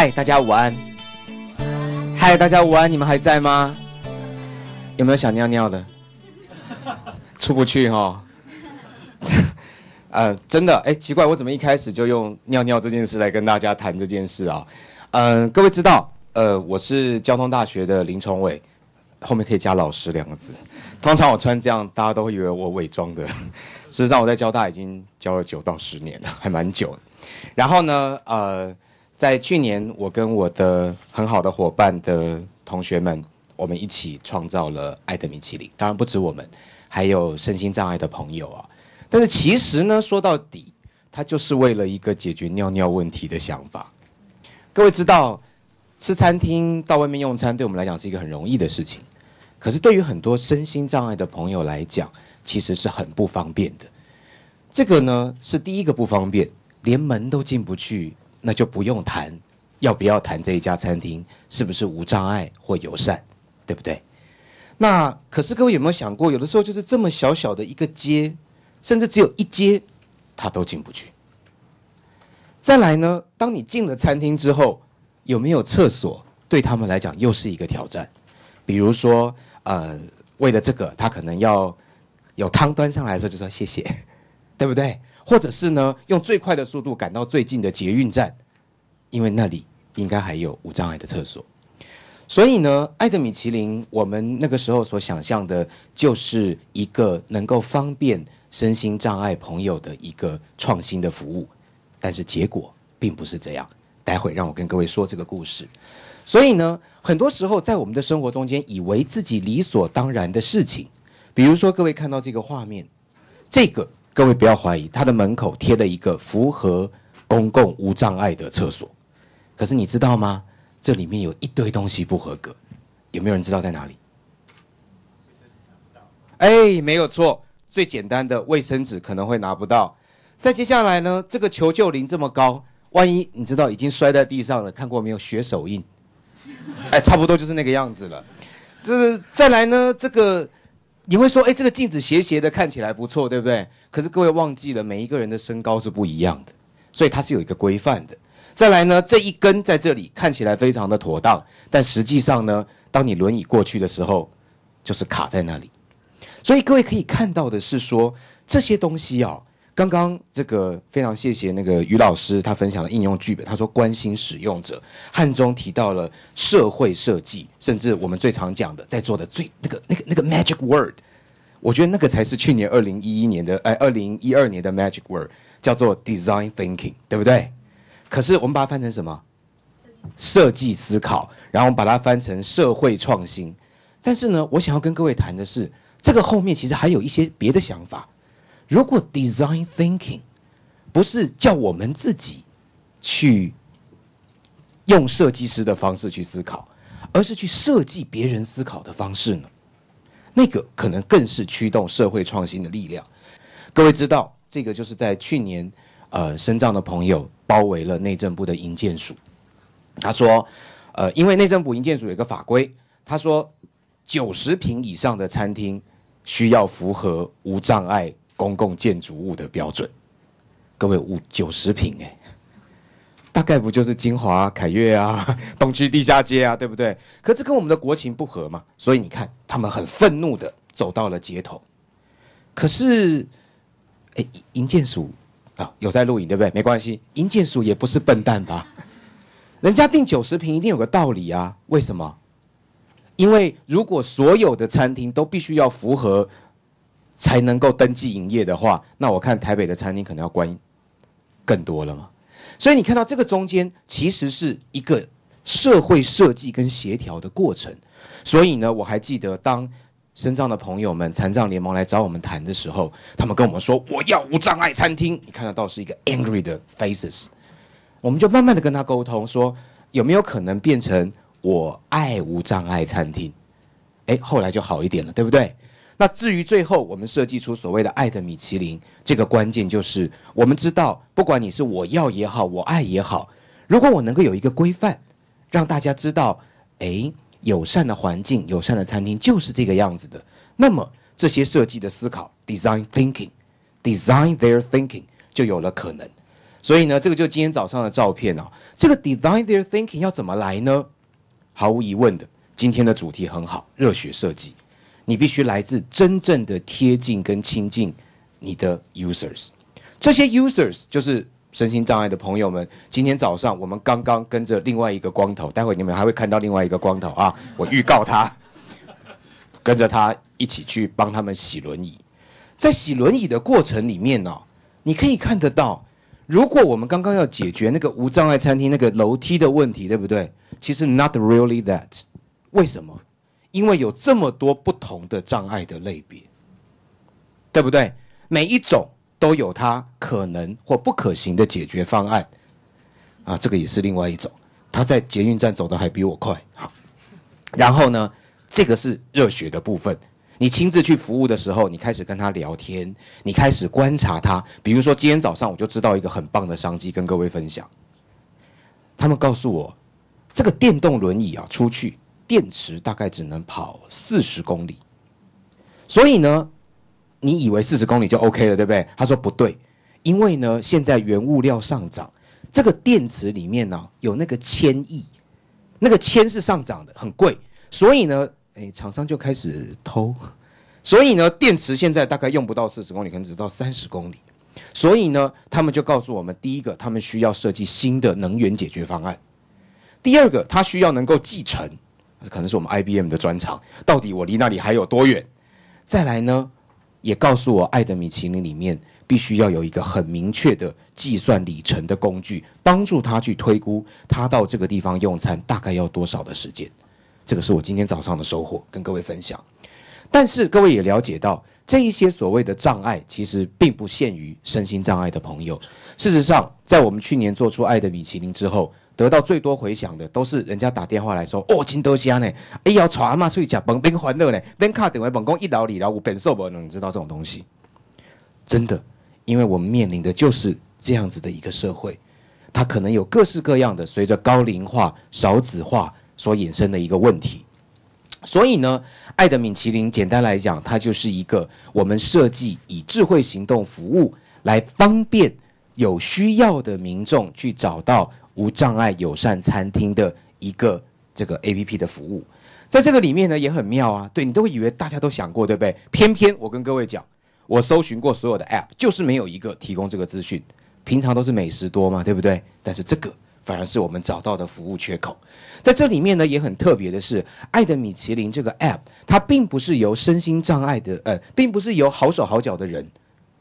嗨，大家午安！嗨，大家午安！你们还在吗？有没有想尿尿的？出不去哈。呃，真的，哎，奇怪，我怎么一开始就用尿尿这件事来跟大家谈这件事啊？嗯，各位知道，呃，我是交通大学的林崇伟，后面可以加老师两个字。通常我穿这样，大家都会以为我伪装的。事实上，我在交大已经教了九到十年了，还蛮久。然后呢，呃。在去年，我跟我的很好的伙伴的同学们，我们一起创造了爱的米其林。当然不止我们，还有身心障碍的朋友啊。但是其实呢，说到底，它就是为了一个解决尿尿问题的想法。各位知道，吃餐厅到外面用餐，对我们来讲是一个很容易的事情。可是对于很多身心障碍的朋友来讲，其实是很不方便的。这个呢，是第一个不方便，连门都进不去。那就不用谈，要不要谈这一家餐厅是不是无障碍或友善，对不对？那可是各位有没有想过，有的时候就是这么小小的一个街，甚至只有一街，他都进不去。再来呢，当你进了餐厅之后，有没有厕所，对他们来讲又是一个挑战。比如说，呃，为了这个，他可能要有汤端上来的时候就说谢谢，对不对？或者是呢，用最快的速度赶到最近的捷运站，因为那里应该还有无障碍的厕所。所以呢，爱德米其林，我们那个时候所想象的就是一个能够方便身心障碍朋友的一个创新的服务。但是结果并不是这样。待会让我跟各位说这个故事。所以呢，很多时候在我们的生活中间，以为自己理所当然的事情，比如说各位看到这个画面，这个。各位不要怀疑，它的门口贴了一个符合公共无障碍的厕所，可是你知道吗？这里面有一堆东西不合格，有没有人知道在哪里？哎，没有错，最简单的卫生纸可能会拿不到。再接下来呢，这个求救铃这么高，万一你知道已经摔在地上了，看过没有？血手印。哎，差不多就是那个样子了。就是再来呢，这个。你会说，哎，这个镜子斜斜的，看起来不错，对不对？可是各位忘记了，每一个人的身高是不一样的，所以它是有一个规范的。再来呢，这一根在这里看起来非常的妥当，但实际上呢，当你轮椅过去的时候，就是卡在那里。所以各位可以看到的是说，这些东西哦。刚刚这个非常谢谢那个于老师他分享的应用剧本，他说关心使用者，汉中提到了社会设计，甚至我们最常讲的在座的最那个那个那个 magic word，我觉得那个才是去年二零一一年的哎二零一二年的 magic word 叫做 design thinking，对不对？可是我们把它翻成什么？设计思考，然后我们把它翻成社会创新。但是呢，我想要跟各位谈的是，这个后面其实还有一些别的想法。如果 Design Thinking 不是叫我们自己去用设计师的方式去思考，而是去设计别人思考的方式呢？那个可能更是驱动社会创新的力量。各位知道，这个就是在去年，呃，深藏的朋友包围了内政部的营建署。他说，呃，因为内政部营建署有一个法规，他说，九十平以上的餐厅需要符合无障碍。公共建筑物的标准，各位五九十平哎，大概不就是金华凯悦啊、东区地下街啊，对不对？可是跟我们的国情不合嘛，所以你看他们很愤怒的走到了街头。可是，哎，银建署啊，有在录影对不对？没关系，银建署也不是笨蛋吧？人家定九十平一定有个道理啊，为什么？因为如果所有的餐厅都必须要符合。才能够登记营业的话，那我看台北的餐厅可能要关更多了嘛。所以你看到这个中间其实是一个社会设计跟协调的过程。所以呢，我还记得当身障的朋友们、残障联盟来找我们谈的时候，他们跟我们说：“我要无障碍餐厅。”你看得到是一个 angry 的 faces。我们就慢慢的跟他沟通，说有没有可能变成我爱无障碍餐厅？哎，后来就好一点了，对不对？那至于最后，我们设计出所谓的“爱的米其林”，这个关键就是我们知道，不管你是我要也好，我爱也好，如果我能够有一个规范，让大家知道，哎，友善的环境、友善的餐厅就是这个样子的，那么这些设计的思考 （design thinking）、design their thinking 就有了可能。所以呢，这个就今天早上的照片哦，这个 design their thinking 要怎么来呢？毫无疑问的，今天的主题很好，热血设计。你必须来自真正的贴近跟亲近你的 users，这些 users 就是身心障碍的朋友们。今天早上我们刚刚跟着另外一个光头，待会你们还会看到另外一个光头啊，我预告他跟着他一起去帮他们洗轮椅。在洗轮椅的过程里面呢，你可以看得到，如果我们刚刚要解决那个无障碍餐厅那个楼梯的问题，对不对？其实 not really that，为什么？因为有这么多不同的障碍的类别，对不对？每一种都有它可能或不可行的解决方案。啊，这个也是另外一种。他在捷运站走的还比我快。好，然后呢，这个是热血的部分。你亲自去服务的时候，你开始跟他聊天，你开始观察他。比如说，今天早上我就知道一个很棒的商机，跟各位分享。他们告诉我，这个电动轮椅啊，出去。电池大概只能跑四十公里，所以呢，你以为四十公里就 OK 了，对不对？他说不对，因为呢，现在原物料上涨，这个电池里面呢有那个铅，意那个铅是上涨的，很贵，所以呢，诶，厂商就开始偷，所以呢，电池现在大概用不到四十公里，可能只到三十公里，所以呢，他们就告诉我们，第一个，他们需要设计新的能源解决方案；，第二个，他需要能够继承。可能是我们 IBM 的专长，到底我离那里还有多远？再来呢，也告诉我爱的米其林里面必须要有一个很明确的计算里程的工具，帮助他去推估他到这个地方用餐大概要多少的时间。这个是我今天早上的收获，跟各位分享。但是各位也了解到，这一些所谓的障碍，其实并不限于身心障碍的朋友。事实上，在我们去年做出爱的米其林之后。得到最多回响的都是人家打电话来说：“哦，金德香呢？哎呀，传嘛出去讲，本冰欢乐呢！”，边卡认为本公一老李劳我本受不能你知道这种东西，真的，因为我们面临的就是这样子的一个社会，它可能有各式各样的随着高龄化、少子化所衍生的一个问题，所以呢，爱的米其林简单来讲，它就是一个我们设计以智慧行动服务来方便有需要的民众去找到。无障碍友善餐厅的一个这个 A P P 的服务，在这个里面呢也很妙啊，对你都会以为大家都想过，对不对？偏偏我跟各位讲，我搜寻过所有的 App，就是没有一个提供这个资讯。平常都是美食多嘛，对不对？但是这个反而是我们找到的服务缺口。在这里面呢也很特别的是，爱的米其林这个 App，它并不是由身心障碍的呃，并不是由好手好脚的人。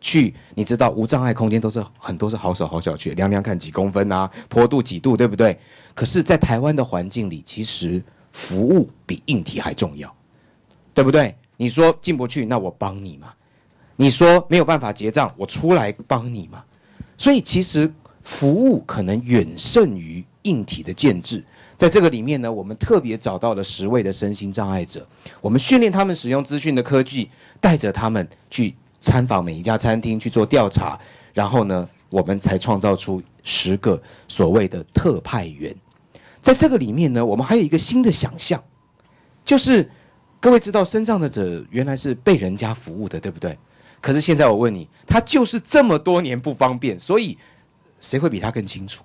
去，你知道无障碍空间都是很多是好手好脚去量量看几公分啊，坡度几度，对不对？可是，在台湾的环境里，其实服务比硬体还重要，对不对？你说进不去，那我帮你嘛；你说没有办法结账，我出来帮你嘛。所以，其实服务可能远胜于硬体的建制。在这个里面呢，我们特别找到了十位的身心障碍者，我们训练他们使用资讯的科技，带着他们去。参访每一家餐厅去做调查，然后呢，我们才创造出十个所谓的特派员。在这个里面呢，我们还有一个新的想象，就是各位知道身障的者原来是被人家服务的，对不对？可是现在我问你，他就是这么多年不方便，所以谁会比他更清楚？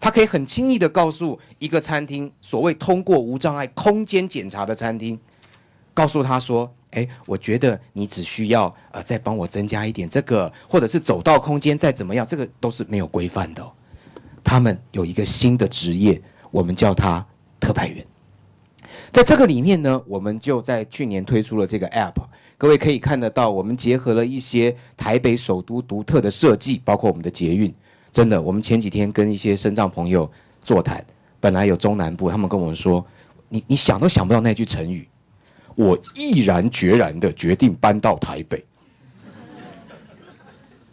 他可以很轻易的告诉一个餐厅，所谓通过无障碍空间检查的餐厅，告诉他说。哎，我觉得你只需要呃，再帮我增加一点这个，或者是走道空间再怎么样，这个都是没有规范的。他们有一个新的职业，我们叫他特派员。在这个里面呢，我们就在去年推出了这个 app。各位可以看得到，我们结合了一些台北首都独特的设计，包括我们的捷运。真的，我们前几天跟一些深长朋友座谈，本来有中南部，他们跟我们说，你你想都想不到那句成语。我毅然决然的决定搬到台北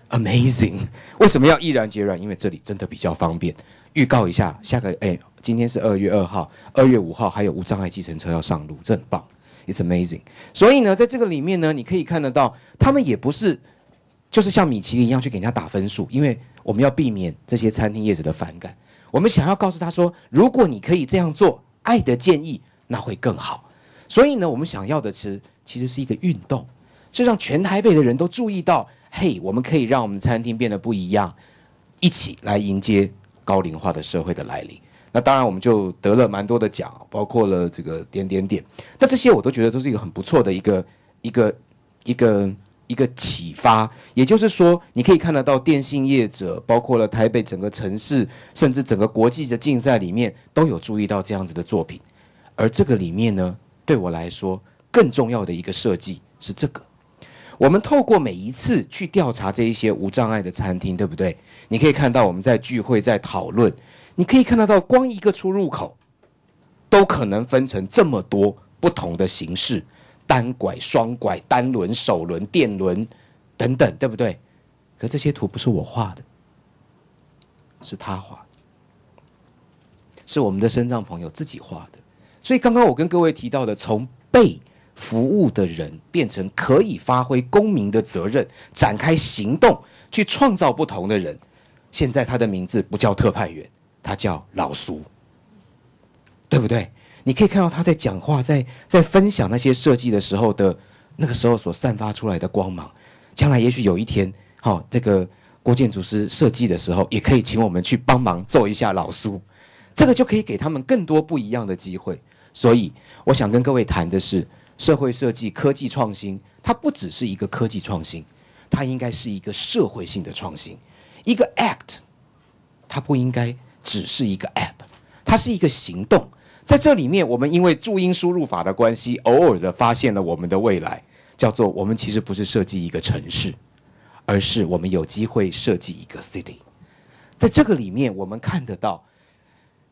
，Amazing！为什么要毅然决然？因为这里真的比较方便。预告一下，下个哎，今天是二月二号，二月五号还有无障碍计程车要上路，这很棒，It's amazing！所以呢，在这个里面呢，你可以看得到，他们也不是就是像米其林一样去给人家打分数，因为我们要避免这些餐厅业者的反感。我们想要告诉他说，如果你可以这样做，爱的建议那会更好。所以呢，我们想要的其实其实是一个运动，是让全台北的人都注意到，嘿，我们可以让我们餐厅变得不一样，一起来迎接高龄化的社会的来临。那当然，我们就得了蛮多的奖，包括了这个点点点。那这些我都觉得都是一个很不错的一个一个一个一个启发。也就是说，你可以看得到电信业者，包括了台北整个城市，甚至整个国际的竞赛里面，都有注意到这样子的作品。而这个里面呢？对我来说，更重要的一个设计是这个。我们透过每一次去调查这一些无障碍的餐厅，对不对？你可以看到我们在聚会，在讨论，你可以看得到，光一个出入口都可能分成这么多不同的形式：单拐、双拐、单轮、手轮、电轮等等，对不对？可这些图不是我画的，是他画的，是我们的身障朋友自己画的。所以，刚刚我跟各位提到的，从被服务的人变成可以发挥公民的责任，展开行动去创造不同的人。现在他的名字不叫特派员，他叫老苏，对不对？你可以看到他在讲话，在在分享那些设计的时候的那个时候所散发出来的光芒。将来也许有一天，好，这个郭建祖师设计的时候，也可以请我们去帮忙做一下老苏，这个就可以给他们更多不一样的机会。所以我想跟各位谈的是，社会设计、科技创新，它不只是一个科技创新，它应该是一个社会性的创新，一个 act，它不应该只是一个 app，它是一个行动。在这里面，我们因为注音输入法的关系，偶尔的发现了我们的未来，叫做我们其实不是设计一个城市，而是我们有机会设计一个 city。在这个里面，我们看得到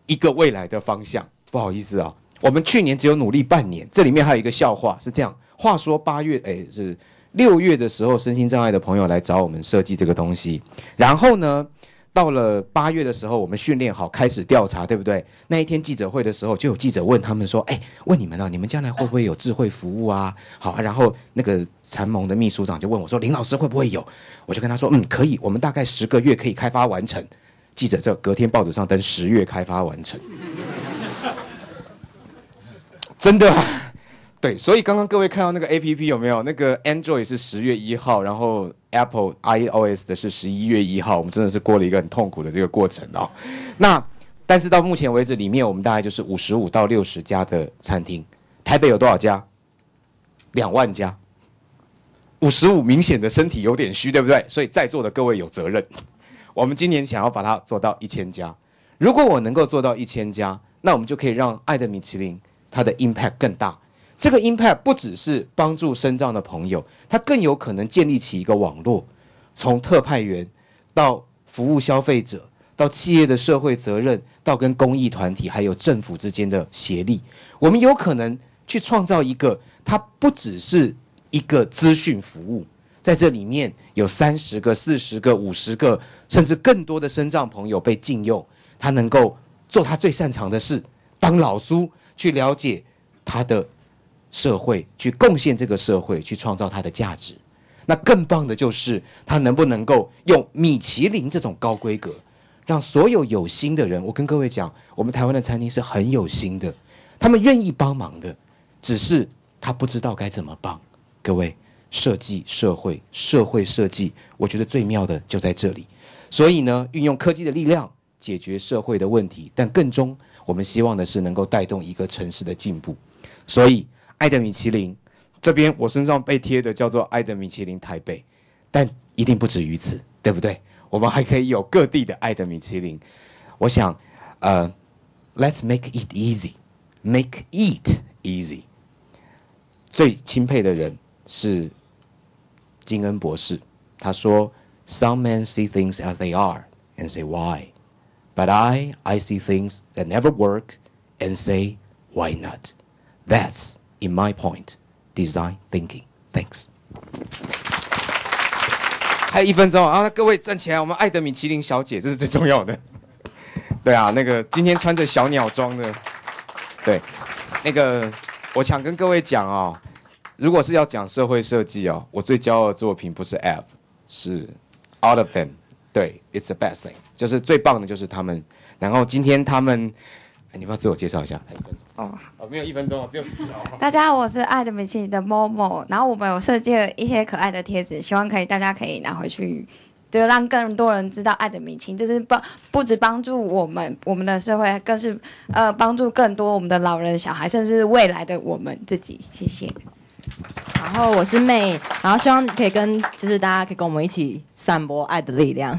一个未来的方向。不好意思啊。我们去年只有努力半年，这里面还有一个笑话是这样：话说八月，哎，是六月的时候，身心障碍的朋友来找我们设计这个东西，然后呢，到了八月的时候，我们训练好开始调查，对不对？那一天记者会的时候，就有记者问他们说：“哎，问你们呢，你们将来会不会有智慧服务啊？”好，然后那个陈盟的秘书长就问我说：“林老师会不会有？”我就跟他说：“嗯，可以，我们大概十个月可以开发完成。”记者就隔天报纸上登十月开发完成。真的，对，所以刚刚各位看到那个 A P P 有没有？那个 Android 是十月一号，然后 Apple I O S 的是十一月一号。我们真的是过了一个很痛苦的这个过程哦。那但是到目前为止，里面我们大概就是五十五到六十家的餐厅。台北有多少家？两万家。五十五，明显的身体有点虚，对不对？所以在座的各位有责任。我们今年想要把它做到一千家。如果我能够做到一千家，那我们就可以让爱的米其林。它的 impact 更大，这个 impact 不只是帮助身障的朋友，它更有可能建立起一个网络，从特派员到服务消费者，到企业的社会责任，到跟公益团体还有政府之间的协力，我们有可能去创造一个，它不只是一个资讯服务，在这里面有三十个、四十个、五十个，甚至更多的身障朋友被禁用，他能够做他最擅长的事，当老苏。去了解他的社会，去贡献这个社会，去创造他的价值。那更棒的就是他能不能够用米其林这种高规格，让所有有心的人。我跟各位讲，我们台湾的餐厅是很有心的，他们愿意帮忙的，只是他不知道该怎么帮。各位，设计社会，社会设计，我觉得最妙的就在这里。所以呢，运用科技的力量解决社会的问题，但更中。我们希望的是能够带动一个城市的进步，所以爱的米其林这边我身上被贴的叫做爱的米其林台北，但一定不止于此，对不对？我们还可以有各地的爱的米其林。我想，呃，Let's make it easy，make it easy。最钦佩的人是金恩博士，他说：“Some men see things as they are, and say why。” But I, I see things that never work, and say, why not? That's, in my point, design thinking. Thanks. 还有一分钟啊，各位站起来，我们爱的米其林小姐，这是最重要的。对啊，那个今天穿着小鸟装的，对，那个我想跟各位讲啊，如果是要讲社会设计哦，我最骄傲的作品不是 App，是 Out of t h e m 对，it's the best thing，就是最棒的，就是他们。然后今天他们，你帮要自我介绍一下，一分钟。哦，没有一分钟，只有几秒。大家好，我是爱的米奇的 Momo。然后我们有设计了一些可爱的贴纸，希望可以大家可以拿回去，就让更多人知道爱的明星。就是帮不止帮助我们我们的社会，更是呃帮助更多我们的老人、小孩，甚至是未来的我们自己。谢谢。然后我是妹，然后希望可以跟就是大家可以跟我们一起散播爱的力量。